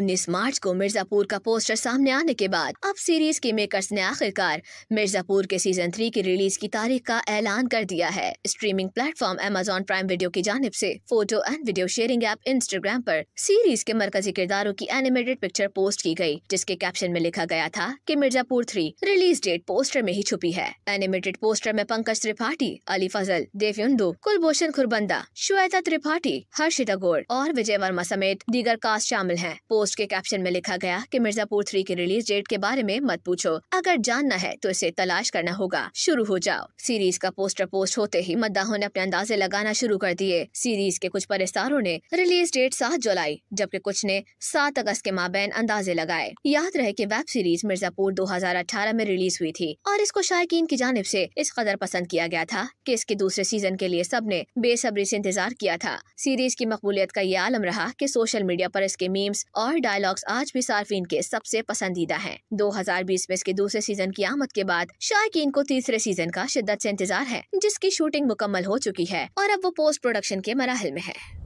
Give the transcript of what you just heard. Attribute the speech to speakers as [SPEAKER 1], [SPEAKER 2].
[SPEAKER 1] 19 मार्च को मिर्जापुर का पोस्टर सामने आने के बाद अब सीरीज के मेकर्स ने आखिरकार मिर्जापुर के सीजन थ्री की रिलीज की तारीख का ऐलान कर दिया है streaming platform Amazon Prime Video की जानब से photo and video sharing app Instagram पर सीरीज के मरकजी किरदारों की एनिमेटेड पिक्चर पोस्ट की गयी जिसके कैप्शन में लिखा गया था की Mirzapur three release date poster में ही छुपी है एनिमेटेड पोस्टर में पंकज त्रिपाठी अली फजल देवयुंडो कुलभूषण खुरबंदा श्वेता त्रिपाठी हर्षिता गोड़ और विजय वर्मा समेत दीगर कास्ट शामिल है पोस्ट पोस्ट के कैप्शन में लिखा गया कि मिर्जापुर थ्री के रिलीज डेट के बारे में मत पूछो अगर जानना है तो इसे तलाश करना होगा शुरू हो जाओ सीरीज का पोस्टर पोस्ट होते ही मद्दाहों ने अपने अंदाजे लगाना शुरू कर दिए सीरीज के कुछ परिस्तारों ने रिलीज डेट सात जुलाई जबकि कुछ ने सात अगस्त के माबेन अंदाजे लगाए याद रहे की वेब सीरीज मिर्जापुर दो में रिलीज हुई थी और इसको शायकीन की जानब ऐसी इस कदर पसंद किया गया था की इसके दूसरे सीजन के लिए सब ने बेसब्री ऐसी इंतजार किया था सीरीज की मकबूलियत का ये आलम रहा की सोशल मीडिया आरोप इसके मीम्स और और डायलॉग्स आज भी सार्फिन के सबसे पसंदीदा हैं 2020 में इसके दूसरे सीजन की आमद के बाद शायकीन को तीसरे सीजन का शिद्दत से इंतजार है जिसकी शूटिंग मुकम्मल हो चुकी है और अब वो पोस्ट प्रोडक्शन के मराहल में है